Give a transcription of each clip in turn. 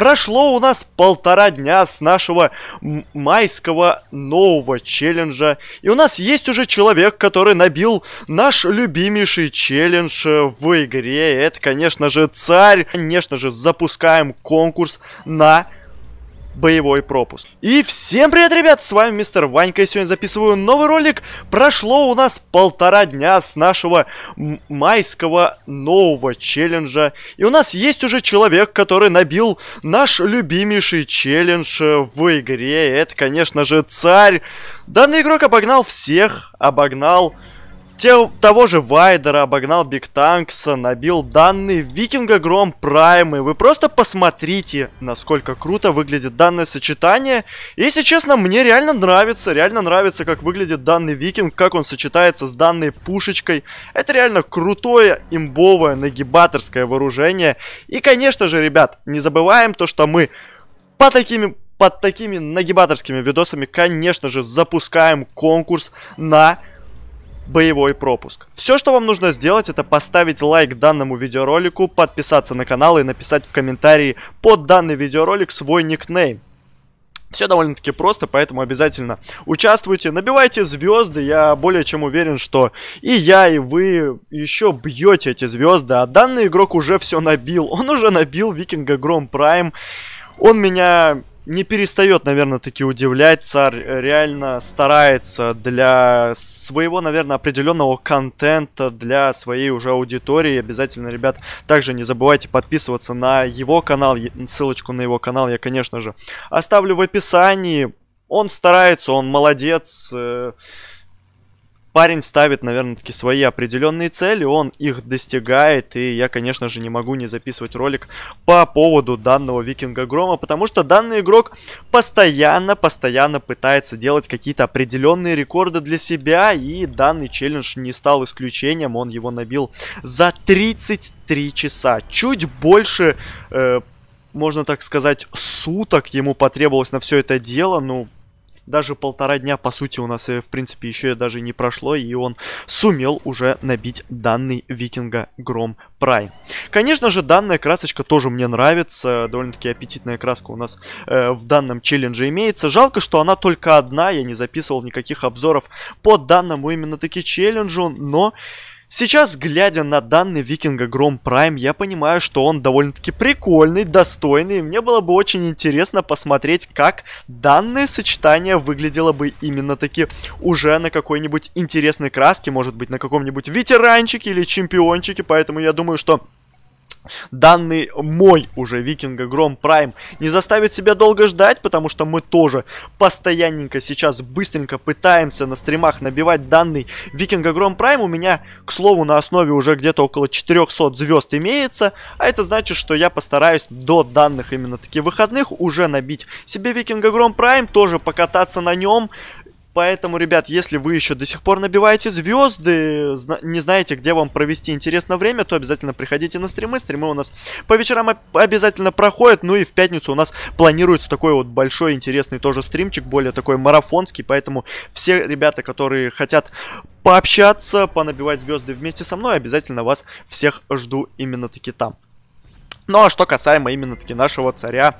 Прошло у нас полтора дня с нашего майского нового челленджа. И у нас есть уже человек, который набил наш любимейший челлендж э, в игре. Это, конечно же, царь. Конечно же, запускаем конкурс на боевой пропуск. И всем привет, ребят, с вами мистер Ванька, и сегодня записываю новый ролик. Прошло у нас полтора дня с нашего майского нового челленджа. И у нас есть уже человек, который набил наш любимейший челлендж э, в игре. Это, конечно же, царь. Данный игрок обогнал всех, обогнал те, того же Вайдера обогнал Биг Танкса, набил данные Викинга Гром Праймы. Вы просто посмотрите, насколько круто выглядит данное сочетание. И, если честно, мне реально нравится, реально нравится, как выглядит данный Викинг, как он сочетается с данной пушечкой. Это реально крутое имбовое нагибаторское вооружение. И, конечно же, ребят, не забываем то, что мы по такими под такими нагибаторскими видосами, конечно же, запускаем конкурс на боевой пропуск. Все, что вам нужно сделать, это поставить лайк данному видеоролику, подписаться на канал и написать в комментарии под данный видеоролик свой никнейм. Все довольно-таки просто, поэтому обязательно участвуйте, набивайте звезды, я более чем уверен, что и я, и вы еще бьете эти звезды, а данный игрок уже все набил, он уже набил Викинга Гром Прайм, он меня не перестает, наверное, таки удивлять. Царь реально старается для своего, наверное, определенного контента, для своей уже аудитории. Обязательно, ребят, также не забывайте подписываться на его канал. Ссылочку на его канал я, конечно же, оставлю в описании. Он старается, он молодец. Э, парень ставит, наверное, таки свои определенные цели, он их достигает, и я, конечно же, не могу не записывать ролик по поводу данного Викинга Грома, потому что данный игрок постоянно, постоянно пытается делать какие-то определенные рекорды для себя, и данный челлендж не стал исключением, он его набил за 33 часа, чуть больше... Э, можно так сказать, суток ему потребовалось на все это дело. Ну, даже полтора дня, по сути, у нас, э, в принципе, еще и даже не прошло, и он сумел уже набить данный Викинга Гром Прайм. Конечно же, данная красочка тоже мне нравится, довольно-таки аппетитная краска у нас э, в данном челлендже имеется. Жалко, что она только одна, я не записывал никаких обзоров по данному именно-таки челленджу, но... Сейчас, глядя на данный Викинга Гром Прайм, я понимаю, что он довольно-таки прикольный, достойный, и мне было бы очень интересно посмотреть, как данное сочетание выглядело бы именно-таки уже на какой-нибудь интересной краске, может быть, на каком-нибудь ветеранчике или чемпиончике, поэтому я думаю, что Данный мой уже Викинга Гром Прайм не заставит себя долго ждать, потому что мы тоже постоянненько сейчас быстренько пытаемся на стримах набивать данный Викинга Гром Прайм. У меня, к слову, на основе уже где-то около 400 звезд имеется, а это значит, что я постараюсь до данных именно таких выходных уже набить себе Викинга Гром Прайм, тоже покататься на нем, Поэтому, ребят, если вы еще до сих пор набиваете звезды, не знаете, где вам провести интересное время, то обязательно приходите на стримы. Стримы у нас по вечерам обязательно проходят. Ну и в пятницу у нас планируется такой вот большой интересный тоже стримчик, более такой марафонский. Поэтому все ребята, которые хотят пообщаться, понабивать звезды вместе со мной, обязательно вас всех жду именно таки там. Ну а что касаемо именно таки нашего царя,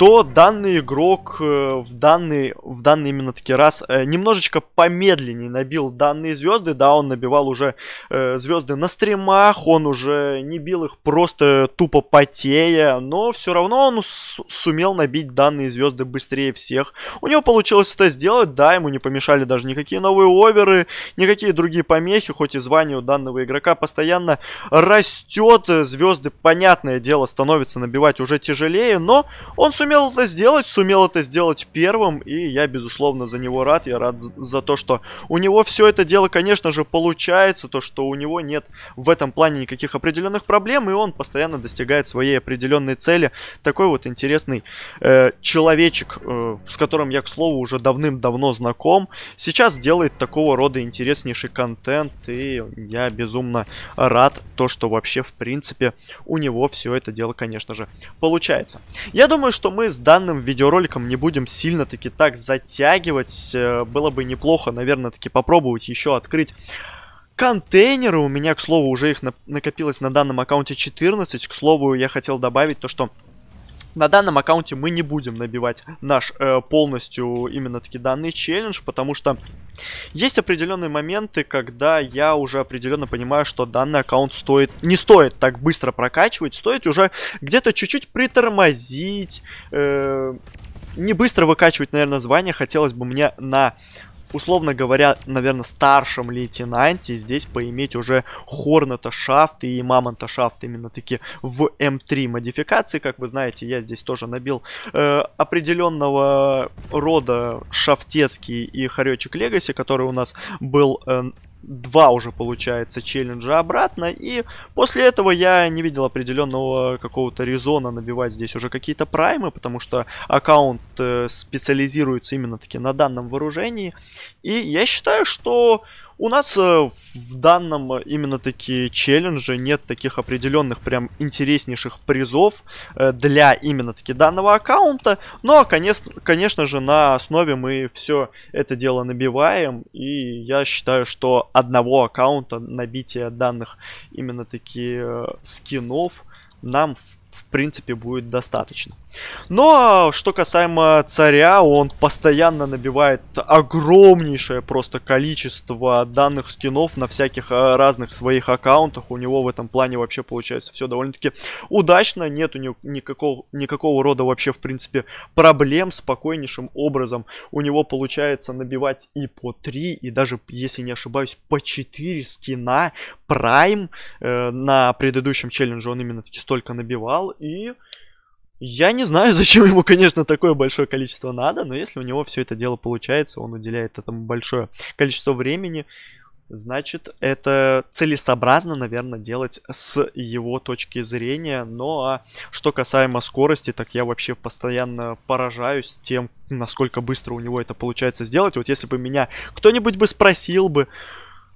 то данный игрок э, в данный, в данный именно таки раз э, немножечко помедленнее набил данные звезды. Да, он набивал уже э, звезды на стримах, он уже не бил их просто тупо потея, но все равно он сумел набить данные звезды быстрее всех. У него получилось это сделать, да, ему не помешали даже никакие новые оверы, никакие другие помехи, хоть и звание у данного игрока постоянно растет, звезды, понятное дело, становится набивать уже тяжелее, но он сумел сумел это сделать, сумел это сделать первым, и я, безусловно, за него рад. Я рад за то, что у него все это дело, конечно же, получается, то, что у него нет в этом плане никаких определенных проблем, и он постоянно достигает своей определенной цели. Такой вот интересный э, человечек, э, с которым я, к слову, уже давным-давно знаком, сейчас делает такого рода интереснейший контент, и я безумно рад то, что вообще, в принципе, у него все это дело, конечно же, получается. Я думаю, что мы мы с данным видеороликом не будем сильно-таки так затягивать. Э, было бы неплохо, наверное-таки попробовать еще открыть контейнеры. У меня, к слову, уже их накопилось на данном аккаунте 14. К слову, я хотел добавить то, что на данном аккаунте мы не будем набивать наш э, полностью именно таки данный челлендж, потому что есть определенные моменты, когда я уже определенно понимаю, что данный аккаунт стоит, не стоит так быстро прокачивать, стоит уже где-то чуть-чуть притормозить, э, не быстро выкачивать, наверное, звание хотелось бы мне на условно говоря, наверное, старшем лейтенанте здесь поиметь уже Хорната шафт и Мамонта шафт именно такие в М3 модификации. Как вы знаете, я здесь тоже набил э, определенного рода шафтецкий и хоречек Легаси, который у нас был э, два уже получается челленджа обратно. И после этого я не видел определенного какого-то резона набивать здесь уже какие-то праймы, потому что аккаунт э, специализируется именно таки на данном вооружении. И я считаю, что у нас э, в данном э, именно такие челлендже нет таких определенных прям интереснейших призов э, для именно таки данного аккаунта. Но, ну, а конечно, конечно же, на основе мы все это дело набиваем. И я считаю, что одного аккаунта набития данных именно такие скинов нам в в принципе, будет достаточно. Но, ну, а что касаемо царя, он постоянно набивает огромнейшее просто количество данных скинов на всяких э, разных своих аккаунтах. У него в этом плане вообще получается все довольно-таки удачно. Нет у него никакого, никакого рода вообще, в принципе, проблем спокойнейшим образом. У него получается набивать и по 3, и даже, если не ошибаюсь, по 4 скина Prime. Э, на предыдущем челлендже он именно таки столько набивал зал, и я не знаю, зачем ему, конечно, такое большое количество надо, но если у него все это дело получается, он уделяет этому большое количество времени, значит, это целесообразно, наверное, делать с его точки зрения. Но ну, а что касаемо скорости, так я вообще постоянно поражаюсь тем, насколько быстро у него это получается сделать. Вот если бы меня кто-нибудь бы спросил бы,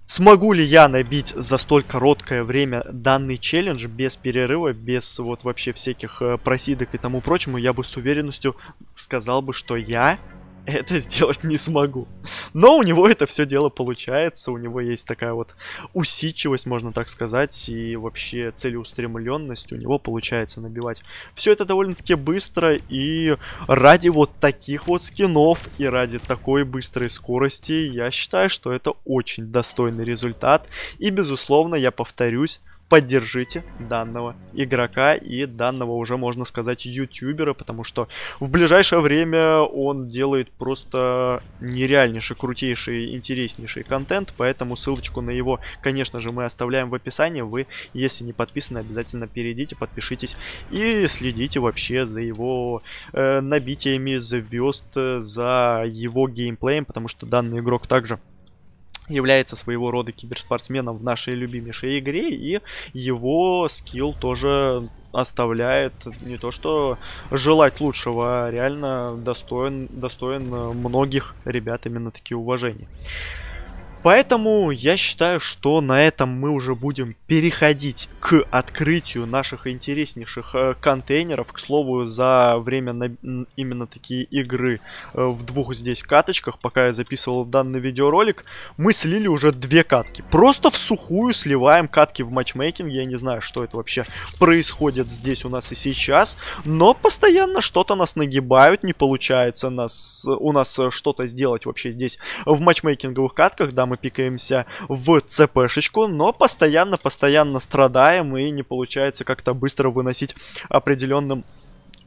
Смогу ли я набить за столь короткое время данный челлендж без перерыва, без вот вообще всяких э, просидок и тому прочему, я бы с уверенностью сказал бы, что я это сделать не смогу. Но у него это все дело получается, у него есть такая вот усидчивость, можно так сказать, и вообще целеустремленность у него получается набивать. Все это довольно-таки быстро, и ради вот таких вот скинов, и ради такой быстрой скорости, я считаю, что это очень достойный результат. И, безусловно, я повторюсь, поддержите данного игрока и данного уже, можно сказать, ютубера, потому что в ближайшее время он делает просто нереальнейший, крутейший, интереснейший контент, поэтому ссылочку на его, конечно же, мы оставляем в описании. Вы, если не подписаны, обязательно перейдите, подпишитесь и следите вообще за его э, набитиями звезд, э, за его геймплеем, потому что данный игрок также является своего рода киберспортсменом в нашей любимейшей игре, и его скилл тоже оставляет не то что желать лучшего, а реально достоин, достоин многих ребят именно такие уважения. Поэтому я считаю, что на этом мы уже будем переходить к открытию наших интереснейших э, контейнеров. К слову, за время на... именно такие игры э, в двух здесь каточках, пока я записывал данный видеоролик, мы слили уже две катки. Просто в сухую сливаем катки в матчмейкинге. Я не знаю, что это вообще происходит здесь у нас и сейчас. Но постоянно что-то нас нагибают, не получается нас, э, у нас э, что-то сделать вообще здесь в матчмейкинговых катках. Да, мы мы пикаемся в ЦПшечку, но постоянно-постоянно страдаем и не получается как-то быстро выносить определенным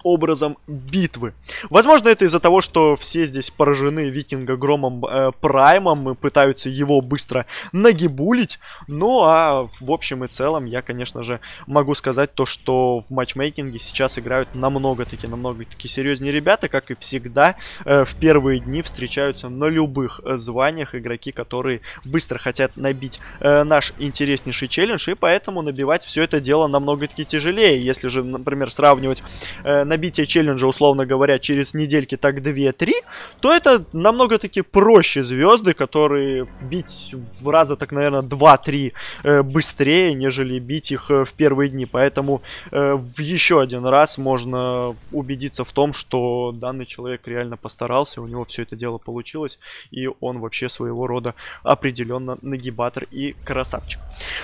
образом битвы. Возможно, это из-за того, что все здесь поражены Викинга Громом э, Праймом и пытаются его быстро нагибулить. Ну, а в общем и целом я, конечно же, могу сказать то, что в матчмейкинге сейчас играют намного-таки, намного-таки серьезнее ребята, как и всегда. Э, в первые дни встречаются на любых званиях игроки, которые быстро хотят набить э, наш интереснейший челлендж, и поэтому набивать все это дело намного-таки тяжелее. Если же, например, сравнивать э, набитие челленджа, условно говоря, через недельки так 2-3, то это намного-таки проще звезды, которые бить в раза так, наверное, 2-3 э, быстрее, нежели бить их э, в первые дни. Поэтому э, в еще один раз можно убедиться в том, что данный человек реально постарался, у него все это дело получилось, и он вообще своего рода определенно нагибатор и красавчик.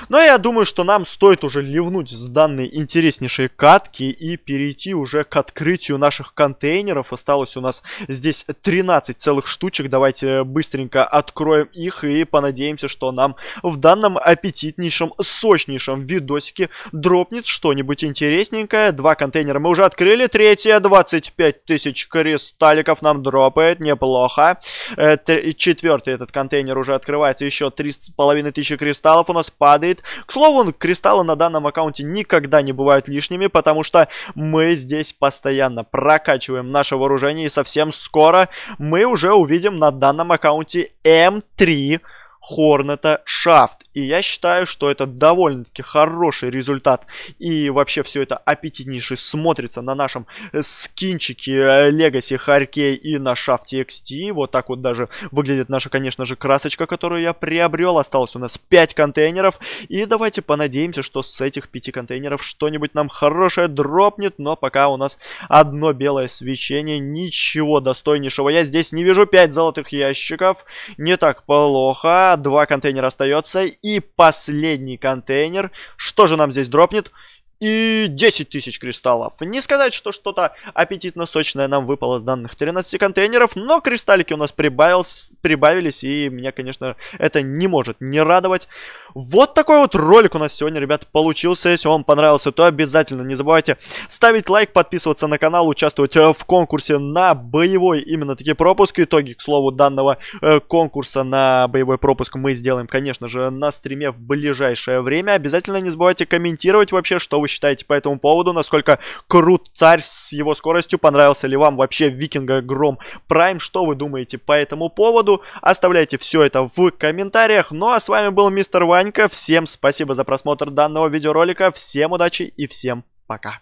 Но я думаю, что нам стоит уже ливнуть с данной интереснейшей катки и перейти уже к открытию наших контейнеров. Осталось у нас здесь 13 целых штучек. Давайте быстренько откроем их и понадеемся, что нам в данном аппетитнейшем, сочнейшем видосике дропнет что-нибудь интересненькое. Два контейнера мы уже открыли. Третье 25 тысяч кристалликов нам дропает. Неплохо. Э, четвертый этот контейнер уже открывается. Еще 3,5 тысячи кристаллов у нас падает. К слову, кристаллы на данном аккаунте никогда не бывают лишними, потому что мы здесь постоянно прокачиваем наше вооружение. И совсем скоро мы уже увидим на данном аккаунте М3 Хорнета Шафт. И я считаю, что это довольно-таки хороший результат. И вообще все это аппетитнейше смотрится на нашем э, скинчике э, Legacy Харькей и на шафте XT. Вот так вот даже выглядит наша, конечно же, красочка, которую я приобрел. Осталось у нас 5 контейнеров. И давайте понадеемся, что с этих 5 контейнеров что-нибудь нам хорошее дропнет. Но пока у нас одно белое свечение. Ничего достойнейшего я здесь не вижу. 5 золотых ящиков. Не так плохо. Два контейнера остается. И последний контейнер. Что же нам здесь дропнет? и 10 тысяч кристаллов. Не сказать, что что-то аппетитно сочное нам выпало с данных 13 контейнеров, но кристаллики у нас прибавилось, прибавились, и меня, конечно, это не может не радовать. Вот такой вот ролик у нас сегодня, ребят, получился. Если вам понравился, то обязательно не забывайте ставить лайк, подписываться на канал, участвовать э, в конкурсе на боевой именно такие пропуски Итоги, к слову, данного э, конкурса на боевой пропуск мы сделаем, конечно же, на стриме в ближайшее время. Обязательно не забывайте комментировать вообще, что вы считаете по этому поводу, насколько крут царь с его скоростью, понравился ли вам вообще Викинга Гром Прайм, что вы думаете по этому поводу, оставляйте все это в комментариях, ну а с вами был мистер Ванька, всем спасибо за просмотр данного видеоролика, всем удачи и всем пока.